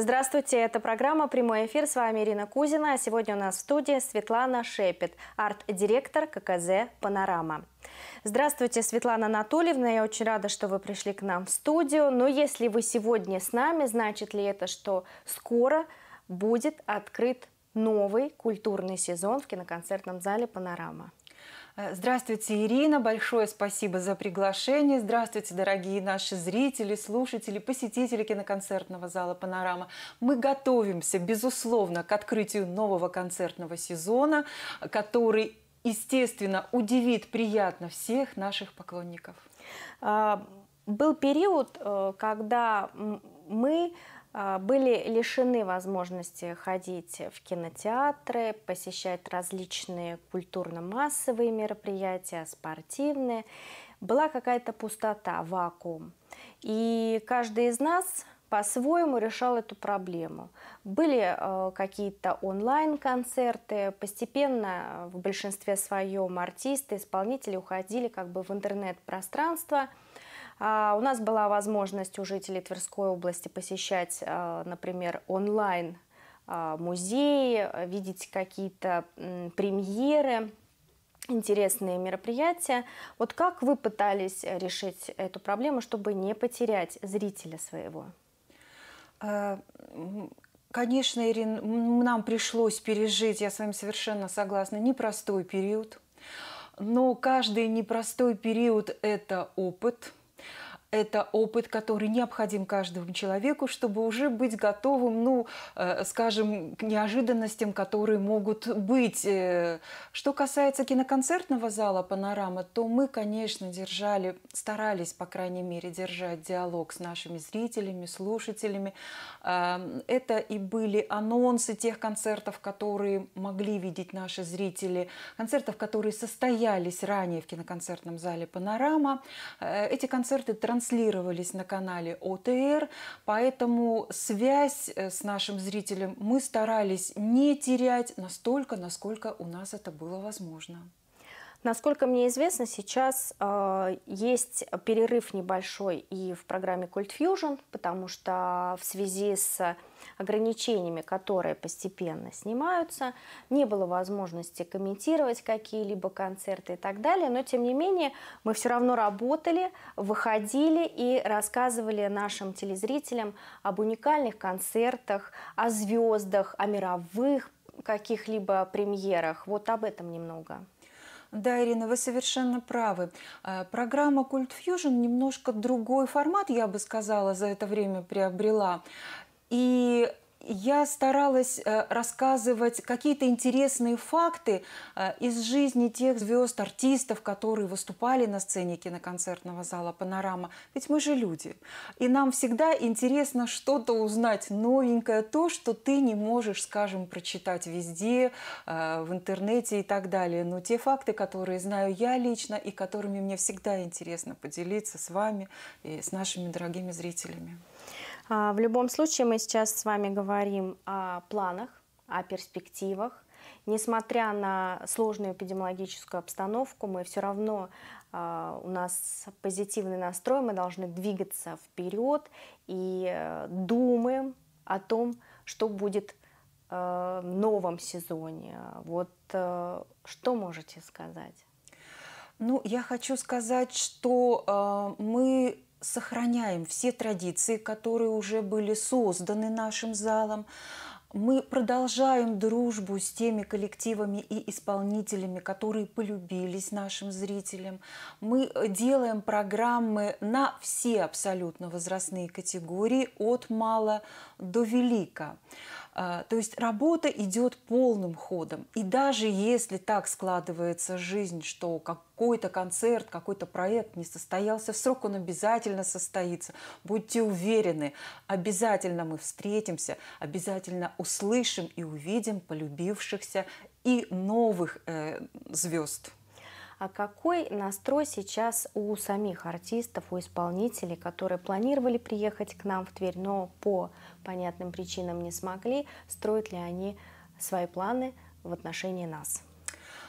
Здравствуйте, это программа «Прямой эфир». С вами Ирина Кузина. сегодня у нас в студии Светлана Шепет, арт-директор ККЗ «Панорама». Здравствуйте, Светлана Анатольевна. Я очень рада, что вы пришли к нам в студию. Но если вы сегодня с нами, значит ли это, что скоро будет открыт новый культурный сезон в киноконцертном зале «Панорама»? Э, здравствуйте, Ирина. Большое спасибо за приглашение. Здравствуйте, дорогие наши зрители, слушатели, посетители киноконцертного зала «Панорама». Мы готовимся, безусловно, к открытию нового концертного сезона, который, естественно, удивит приятно всех наших поклонников. А, был период, э, когда мы а, были лишены возможности ходить в кинотеатры, посещать различные культурно-массовые мероприятия, спортивные. Была какая-то пустота, вакуум. И каждый из нас по-своему решал эту проблему. Были э, какие-то онлайн-концерты, постепенно в большинстве своем артисты, исполнители уходили как бы в интернет-пространство – а, у нас была возможность у жителей Тверской области посещать, а, например, онлайн а, музеи, э, видеть какие-то премьеры, интересные мероприятия. Вот как вы пытались э, решить эту проблему, чтобы не потерять зрителя своего? Конечно, Ирин, нам пришлось пережить, я с вами совершенно согласна, непростой период. Но каждый непростой период – это опыт – это опыт, который необходим каждому человеку, чтобы уже быть готовым, ну, э, скажем, к неожиданностям, которые могут быть. Э, что касается киноконцертного зала «Панорама», то мы, конечно, держали, старались, по крайней мере, держать диалог с нашими зрителями, слушателями. Э, это и были анонсы тех концертов, которые могли видеть наши зрители, концертов, которые состоялись ранее в киноконцертном зале «Панорама». Эти концерты транслировались транслировались на канале ОТР, поэтому связь э, с нашим зрителем мы старались не терять настолько, насколько у нас это было возможно. Насколько мне известно, сейчас э, есть перерыв небольшой и в программе Cold Fusion, потому что в связи с ограничениями, которые постепенно снимаются, не было возможности комментировать какие-либо концерты и так далее, но тем не менее мы все равно работали, выходили и рассказывали нашим телезрителям об уникальных концертах, о звездах, о мировых каких-либо премьерах. Вот об этом немного. Да, Ирина, вы совершенно правы. А, программа Cult Fusion немножко другой формат, я бы сказала, за это время приобрела. И я старалась э, рассказывать какие-то интересные факты э, из жизни тех звезд, артистов, которые выступали на сцене киноконцертного зала «Панорама». Ведь мы же люди. И нам всегда интересно что-то узнать новенькое, то, что ты не можешь, скажем, прочитать везде, э, в интернете и так далее. Но те факты, которые знаю я лично и которыми мне всегда интересно поделиться с вами и с нашими дорогими зрителями. А, в любом случае мы сейчас с вами говорим о планах, о перспективах. Несмотря на сложную эпидемиологическую обстановку, мы все равно а, у нас позитивный настрой, мы должны двигаться вперед и э, думаем о том, что будет э, в новом сезоне. Вот э, что можете сказать? Ну, я хочу сказать, что э, мы сохраняем все традиции, которые уже были созданы нашим залом. Мы продолжаем дружбу с теми коллективами и исполнителями, которые полюбились нашим зрителям. Мы делаем программы на все абсолютно возрастные категории, от мала до велика. А, то есть работа идет полным ходом. И даже если так складывается жизнь, что какой-то концерт, какой-то проект не состоялся в срок, он обязательно состоится. Будьте уверены, обязательно мы встретимся, обязательно услышим и увидим полюбившихся и новых э, звезд. А какой настрой сейчас у самих артистов, у исполнителей, которые планировали приехать к нам в Тверь, но по понятным причинам не смогли, строят ли они свои планы в отношении нас?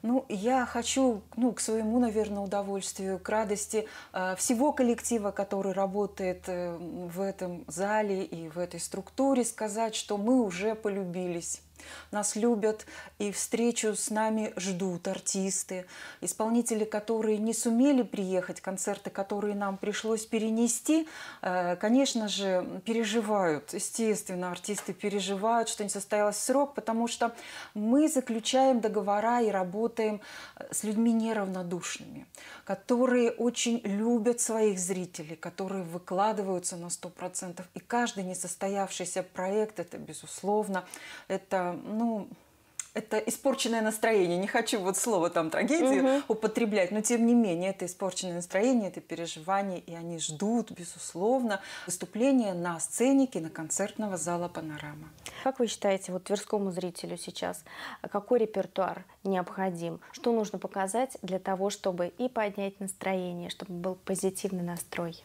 Ну, я хочу, ну, к своему, наверное, удовольствию, к радости э, всего коллектива, который работает э, в этом зале и в этой структуре, сказать, что мы уже полюбились. Нас любят и встречу с нами ждут артисты, исполнители, которые не сумели приехать, концерты, которые нам пришлось перенести, э, конечно же, переживают. Естественно, артисты переживают, что не состоялся срок, потому что мы заключаем договора и работаем э, с людьми неравнодушными, которые очень любят своих зрителей, которые выкладываются на 100%. И каждый несостоявшийся проект – это, безусловно, это Э, ну, это испорченное настроение. Не хочу вот слово там трагедии угу. употреблять, но тем не менее это испорченное настроение, это переживания, и они ждут, безусловно, выступления на сцене киноконцертного зала «Панорама». Как вы считаете, вот тверскому зрителю сейчас, а какой репертуар необходим? Что нужно показать для того, чтобы и поднять настроение, чтобы был позитивный настрой?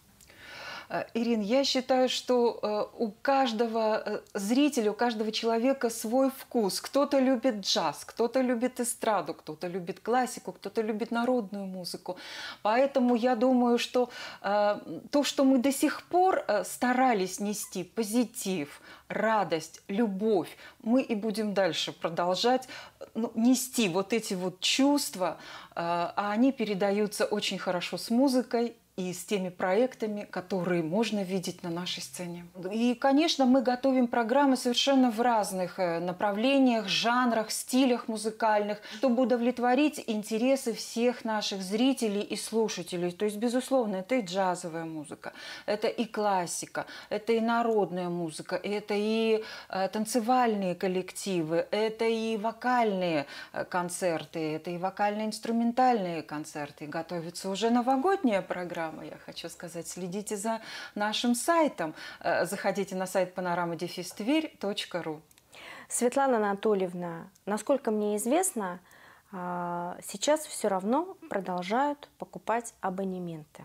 Э, Ирин, я считаю, что э, у каждого э, зрителя, у каждого человека свой вкус. Кто-то любит джаз, кто-то любит эстраду, кто-то любит классику, кто-то любит народную музыку. Поэтому я думаю, что то, что мы до сих пор старались нести, позитив, радость, любовь, мы и будем дальше продолжать ну, нести вот эти вот чувства, а они передаются очень хорошо с музыкой и с теми проектами, которые можно видеть на нашей сцене. И, конечно, мы готовим программы совершенно в разных э, направлениях, жанрах, стилях музыкальных, чтобы удовлетворить интересы всех наших зрителей и слушателей. То есть, безусловно, это и джазовая музыка, это и классика, это и народная музыка, это и э, танцевальные коллективы, это и вокальные э, концерты, это и вокально-инструментальные концерты. Готовится уже новогодняя программа панорамы, я хочу сказать. Следите за нашим сайтом. Э, заходите на сайт panoramadefistверь.ру. Светлана Анатольевна, насколько мне известно, а, сейчас все равно продолжают покупать абонементы.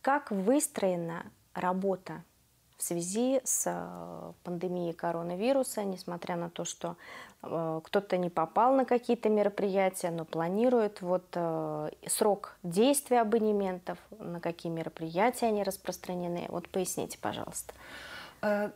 Как выстроена работа в связи с э, пандемией коронавируса, несмотря на то, что э, кто-то не попал на какие-то мероприятия, но планирует вот э, срок действия абонементов, на какие мероприятия они распространены. Вот поясните, пожалуйста.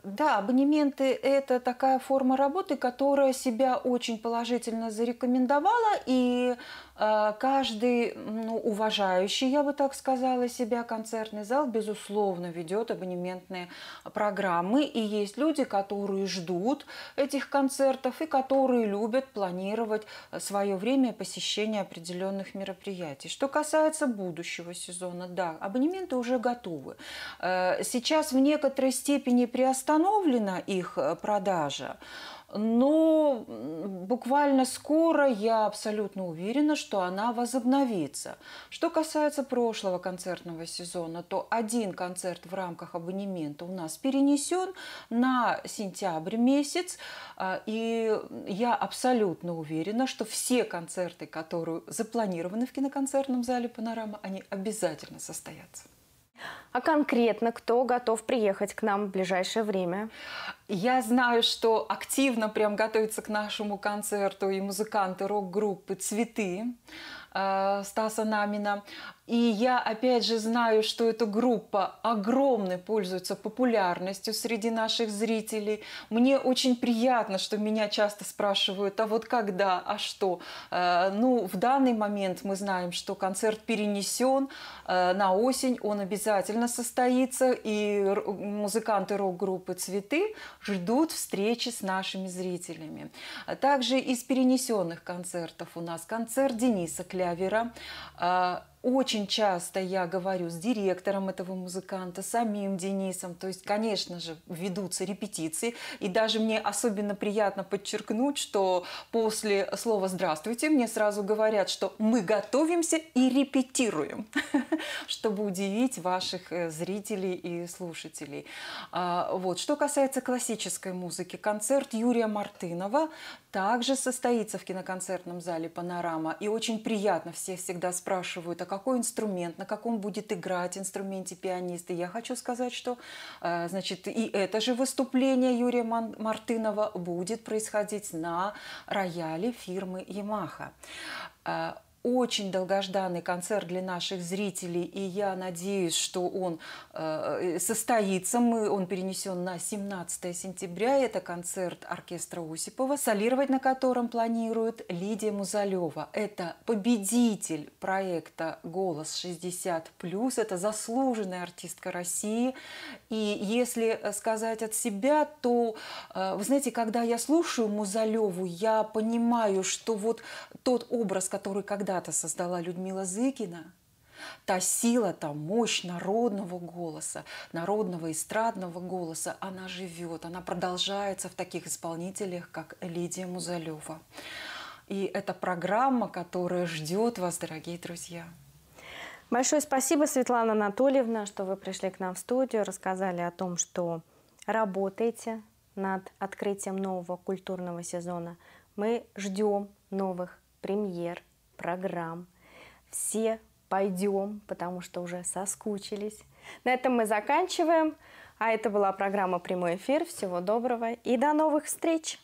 Да, абонементы – это такая форма работы, которая себя очень положительно зарекомендовала, и Э, каждый ну, уважающий, я бы так сказала, себя концертный зал, безусловно, ведет абонементные программы. И есть люди, которые ждут этих концертов и которые любят планировать свое время посещения определенных мероприятий. Что касается будущего сезона, да, абонементы уже готовы. Э, сейчас в некоторой степени приостановлена их э, продажа но ну, буквально скоро я абсолютно уверена, что она возобновится. Что касается прошлого концертного сезона, то один концерт в рамках абонемента у нас перенесен на сентябрь месяц, а, и я абсолютно уверена, что все концерты, которые запланированы в киноконцертном зале «Панорама», они обязательно состоятся. А конкретно кто готов приехать к нам в ближайшее время? Я знаю, что активно прям готовятся к нашему концерту и музыканты рок-группы «Цветы» э, Стаса Намина. И я опять же знаю, что эта группа огромной пользуется популярностью среди наших зрителей. Мне очень приятно, что меня часто спрашивают, а вот когда, а что. Э, ну, в данный момент мы знаем, что концерт перенесен э, на осень, он обязательно обязательно состоится, и музыканты рок-группы «Цветы» ждут встречи с нашими зрителями. А также из перенесенных концертов у нас концерт Дениса Клявера а, – очень часто я говорю с директором этого музыканта, самим Денисом. То есть, конечно же, ведутся репетиции. И даже мне особенно приятно подчеркнуть, что после слова «здравствуйте» мне сразу говорят, что мы готовимся и репетируем, чтобы удивить ваших э, зрителей и слушателей. А, вот. Что касается классической музыки, концерт Юрия Мартынова также состоится в киноконцертном зале «Панорама». И очень приятно, все всегда спрашивают, а какой инструмент, на каком будет играть инструменте пианист. И я хочу сказать, что э, значит, и это же выступление Юрия Мартынова будет происходить на рояле фирмы «Ямаха». Э, очень долгожданный концерт для наших зрителей, и я надеюсь, что он э, э состоится. Мы, он перенесен на 17 сентября. Это концерт оркестра Осипова, солировать на котором планирует Лидия Музалева. Это победитель проекта «Голос 60+,» это заслуженная артистка России. И если э, сказать от себя, то, э, вы знаете, когда я слушаю Музалеву, я понимаю, что вот тот образ, который когда когда-то создала Людмила Зыкина, та сила, та мощь народного голоса, народного эстрадного голоса, она живет, она продолжается в таких исполнителях, как Лидия Музалева. И это программа, которая ждет вас, дорогие друзья. Большое спасибо, Светлана Анатольевна, что вы пришли к нам в студию, рассказали о том, что работаете над открытием нового культурного сезона. Мы ждем новых премьер, программ. Все пойдем, потому что уже соскучились. На этом мы заканчиваем. А это была программа «Прямой эфир». Всего доброго и до новых встреч!